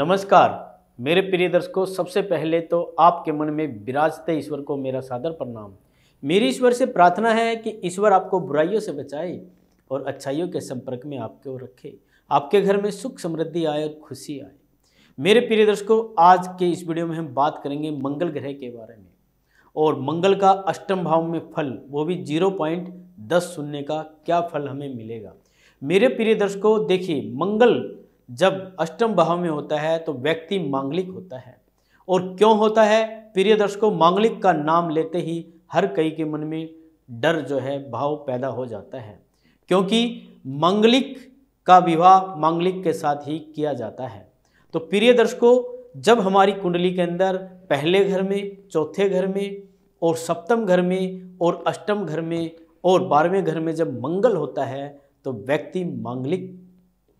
नमस्कार मेरे प्रिय दर्शकों सबसे पहले तो आपके मन में विराजते ईश्वर को मेरा सादर प्रणाम मेरी ईश्वर से प्रार्थना है कि ईश्वर आपको बुराइयों से बचाए और अच्छाइयों के संपर्क में आपको रखे आपके घर में सुख समृद्धि आए और खुशी आए मेरे प्रिय दर्शकों आज के इस वीडियो में हम बात करेंगे मंगल ग्रह के बारे में और मंगल का अष्टम भाव में फल वो भी जीरो पॉइंट दस शून्य का क्या फल हमें मिलेगा मेरे प्रिय दर्शकों देखिए मंगल जब अष्टम भाव में होता है तो व्यक्ति मांगलिक होता है और क्यों होता है प्रिय दर्शकों मांगलिक का नाम लेते ही हर कई के मन में डर जो है भाव पैदा हो जाता है क्योंकि मांगलिक का विवाह मांगलिक के साथ ही किया जाता है तो प्रिय दर्शकों जब हमारी कुंडली के अंदर पहले घर में चौथे घर में और सप्तम घर में और अष्टम घर में और बारहवें घर में जब मंगल होता है तो व्यक्ति मांगलिक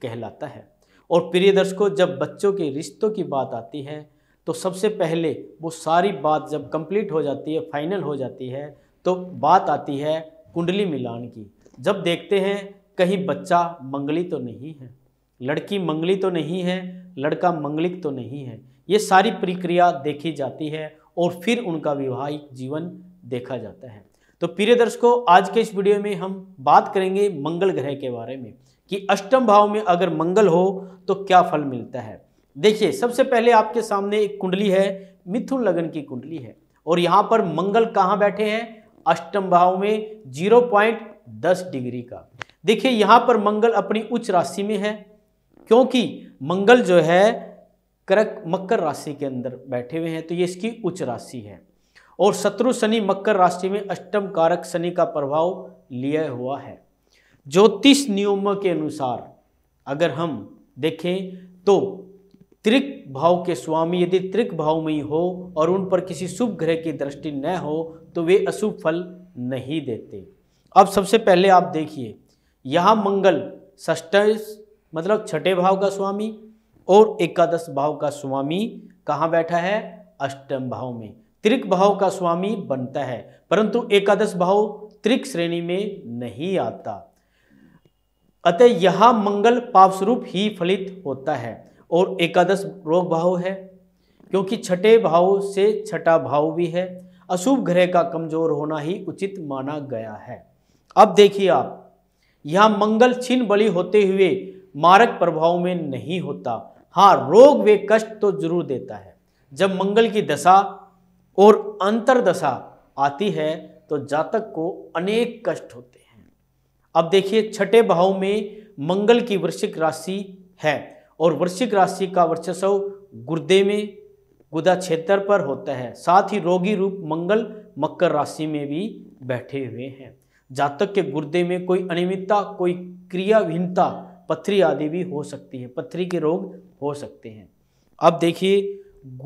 कहलाता है और प्रिय दर्शकों जब बच्चों के रिश्तों की बात आती है तो सबसे पहले वो सारी बात जब कंप्लीट हो जाती है फाइनल हो जाती है तो बात आती है कुंडली मिलान की जब देखते हैं कहीं बच्चा मंगली तो नहीं है लड़की मंगली तो नहीं है लड़का मंगलिक तो नहीं है ये सारी प्रक्रिया देखी जाती है और फिर उनका विवाहिक जीवन देखा जाता है तो प्रिय दर्शकों आज के इस वीडियो में हम बात करेंगे मंगल ग्रह के बारे में कि अष्टम भाव में अगर मंगल हो तो क्या फल मिलता है देखिए सबसे पहले आपके सामने एक कुंडली है मिथुन लगन की कुंडली है और यहाँ पर मंगल कहाँ बैठे हैं अष्टम भाव में जीरो पॉइंट दस डिग्री का देखिए यहाँ पर मंगल अपनी उच्च राशि में है क्योंकि मंगल जो है करक मकर राशि के अंदर बैठे हुए हैं तो ये इसकी उच्च राशि है और शत्रु शनि मकर राशि में अष्टम कारक शनि का प्रभाव लिया हुआ है ज्योतिष नियमों के अनुसार अगर हम देखें तो त्रिक भाव के स्वामी यदि त्रिक भाव में ही हो और उन पर किसी शुभ ग्रह की दृष्टि न हो तो वे अशुभ फल नहीं देते अब सबसे पहले आप देखिए यहाँ मंगल ष्ट मतलब छठे भाव का स्वामी और एकादश भाव का स्वामी कहाँ बैठा है अष्टम भाव में त्रिक भाव का स्वामी बनता है परंतु एकादश भाव त्रिक श्रेणी में नहीं आता अतः यह मंगल पाप स्वरूप ही फलित होता है और एकादश रोग भाव है क्योंकि छठे भाव से छठा भाव भी है अशुभ ग्रह का कमजोर होना ही उचित माना गया है अब देखिए आप यह मंगल छिन्न बली होते हुए मारक प्रभाव में नहीं होता हाँ रोग वे कष्ट तो जरूर देता है जब मंगल की दशा और अंतरदशा आती है तो जातक को अनेक कष्ट होते हैं अब देखिए छठे भाव में मंगल की वृश्चिक राशि है और वृश्चिक राशि का वर्चस्व गुर्दे में गुदा क्षेत्र पर होता है साथ ही रोगी रूप मंगल मकर राशि में भी बैठे हुए हैं जातक के गुर्दे में कोई अनियमितता कोई क्रियाहीनता पथरी आदि भी हो सकती है पथरी के रोग हो सकते हैं अब देखिए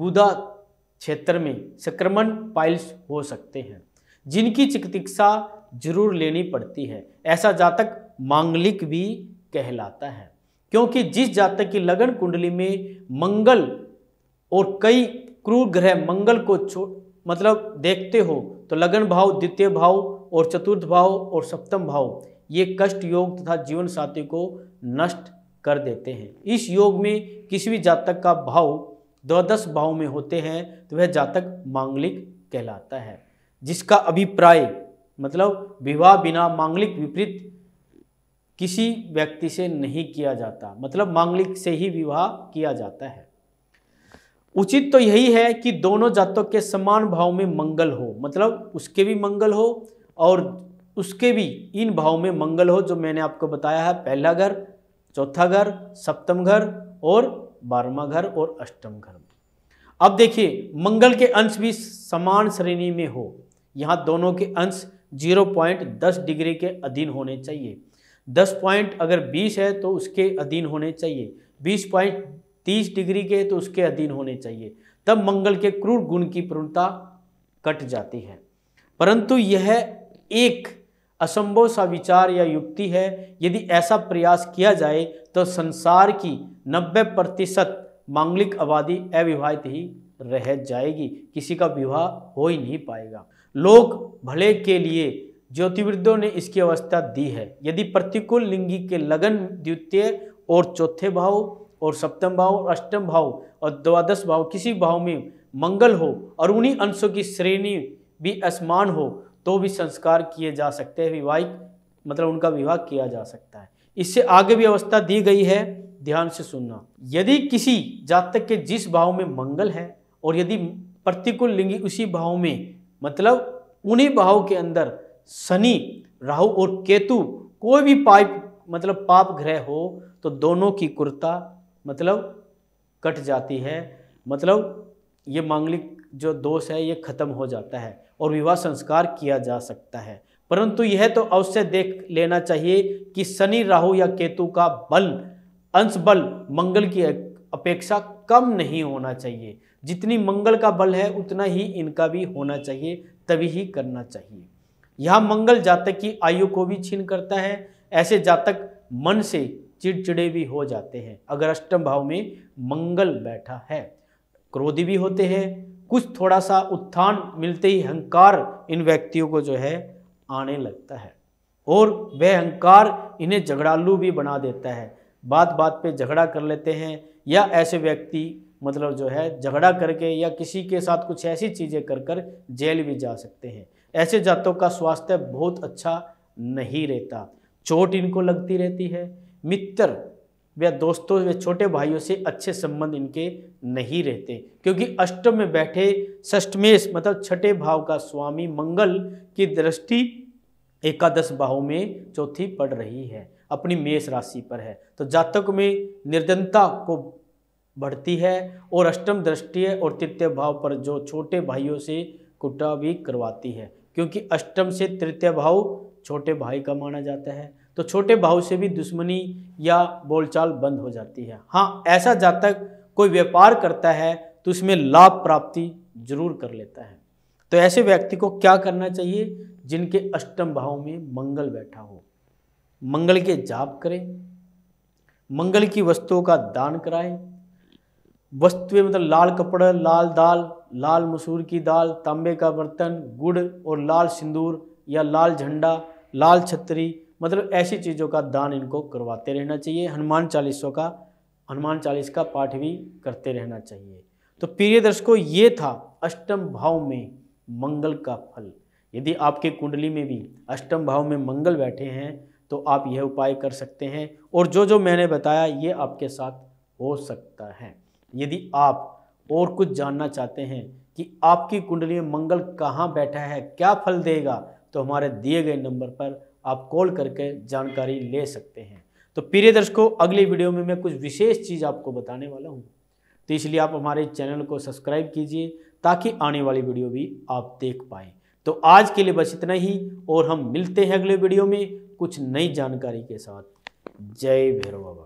गुदा क्षेत्र में संक्रमण पाइल्स हो सकते हैं जिनकी चिकित्सा जरूर लेनी पड़ती है ऐसा जातक मांगलिक भी कहलाता है क्योंकि जिस जातक की लगन कुंडली में मंगल और कई क्रूर ग्रह मंगल को मतलब देखते हो तो लगन भाव द्वितीय भाव और चतुर्थ भाव और सप्तम भाव ये कष्ट योग तथा जीवन साथी को नष्ट कर देते हैं इस योग में किसी भी जातक का भाव द्वादश भाव में होते हैं तो वह जातक मांगलिक कहलाता है जिसका अभिप्राय मतलब विवाह बिना मांगलिक विपरीत किसी व्यक्ति से नहीं किया जाता मतलब मांगलिक से ही विवाह किया जाता है उचित तो यही है कि दोनों जातों के समान भाव में मंगल हो मतलब उसके भी मंगल हो और उसके भी इन भाव में मंगल हो जो मैंने आपको बताया है पहला घर चौथा घर सप्तम घर और बारहवा घर और अष्टम घर अब देखिए मंगल के अंश भी समान श्रेणी में हो यहाँ दोनों के अंश 0.10 डिग्री के अधीन होने चाहिए 10 पॉइंट अगर 20 है तो उसके अधीन होने चाहिए 20 पॉइंट 30 डिग्री के तो उसके अधीन होने चाहिए तब मंगल के क्रूर गुण की पूर्णता कट जाती है परंतु यह एक असंभव सा विचार या युक्ति है यदि ऐसा प्रयास किया जाए तो संसार की 90 प्रतिशत मांगलिक आबादी अविवाहित ही रह जाएगी किसी का विवाह हो ही नहीं पाएगा लोक भले के लिए ज्योतिविदों ने इसकी अवस्था दी है यदि प्रतिकूल लिंगी के लगन द्वितीय और चौथे भाव और सप्तम भाव और अष्टम भाव और द्वादश भाव किसी भाव में मंगल हो और उन्हीं अंशों की श्रेणी भी असमान हो तो भी संस्कार किए जा सकते हैं विवाहिक मतलब उनका विवाह किया जा सकता है इससे आगे भी अवस्था दी गई है ध्यान से सुनना यदि किसी जातक के जिस भाव में मंगल है और यदि प्रतिकूल लिंगी उसी भाव में मतलब उन्हीं भाव के अंदर शनि राहु और केतु कोई भी पाप मतलब पाप ग्रह हो तो दोनों की कुर्ता मतलब कट जाती है मतलब ये मांगलिक जो दोष है ये खत्म हो जाता है और विवाह संस्कार किया जा सकता है परंतु यह तो अवश्य देख लेना चाहिए कि शनि राहु या केतु का बल अंश बल मंगल की अपेक्षा कम नहीं होना चाहिए जितनी मंगल का बल है उतना ही इनका भी होना चाहिए तभी ही करना चाहिए यह मंगल जातक की आयु को भी छीन करता है ऐसे जातक मन से चिड़चिड़े भी हो जाते हैं अगर अष्टम भाव में मंगल बैठा है क्रोधी भी होते हैं कुछ थोड़ा सा उत्थान मिलते ही अहंकार इन व्यक्तियों को जो है आने लगता है और वह अहंकार इन्हें झगड़ालू भी बना देता है बात बात पे झगड़ा कर लेते हैं या ऐसे व्यक्ति मतलब जो है झगड़ा करके या किसी के साथ कुछ ऐसी चीज़ें कर कर जेल भी जा सकते हैं ऐसे जातों का स्वास्थ्य बहुत अच्छा नहीं रहता चोट इनको लगती रहती है मित्र व दोस्तों व छोटे भाइयों से अच्छे संबंध इनके नहीं रहते क्योंकि अष्टम में बैठे षष्टमेश मतलब छठे भाव का स्वामी मंगल की दृष्टि एकादश भाव में चौथी पड़ रही है अपनी मेष राशि पर है तो जातक में निर्दनता को बढ़ती है और अष्टम दृष्टि और तृतीय भाव पर जो छोटे भाइयों से कुटा भी करवाती है क्योंकि अष्टम से तृतीय भाव छोटे भाई का माना जाता है तो छोटे भाव से भी दुश्मनी या बोलचाल बंद हो जाती है हाँ ऐसा जातक कोई व्यापार करता है तो उसमें लाभ प्राप्ति जरूर कर लेता है तो ऐसे व्यक्ति को क्या करना चाहिए जिनके अष्टम भाव में मंगल बैठा हो मंगल के जाप करें मंगल की वस्तुओं का दान कराएं वस्तुएं मतलब लाल कपड़ा लाल दाल लाल मसूर की दाल तांबे का बर्तन गुड़ और लाल सिंदूर या लाल झंडा लाल छतरी मतलब ऐसी चीज़ों का दान इनको करवाते रहना चाहिए हनुमान चालीसों का हनुमान चालीस का पाठ भी करते रहना चाहिए तो प्रिय दर्शकों ये था अष्टम भाव में मंगल का फल यदि आपके कुंडली में भी अष्टम भाव में मंगल बैठे हैं तो आप यह उपाय कर सकते हैं और जो जो मैंने बताया ये आपके साथ हो सकता है यदि आप और कुछ जानना चाहते हैं कि आपकी कुंडली में मंगल कहाँ बैठा है क्या फल देगा तो हमारे दिए गए नंबर पर आप कॉल करके जानकारी ले सकते हैं तो प्रिय दर्शकों अगली वीडियो में मैं कुछ विशेष चीज़ आपको बताने वाला हूँ तो इसलिए आप हमारे चैनल को सब्सक्राइब कीजिए ताकि आने वाली वीडियो भी आप देख पाएँ तो आज के लिए बस इतना ही और हम मिलते हैं अगले वीडियो में कुछ नई जानकारी के साथ जय भैरव बाबा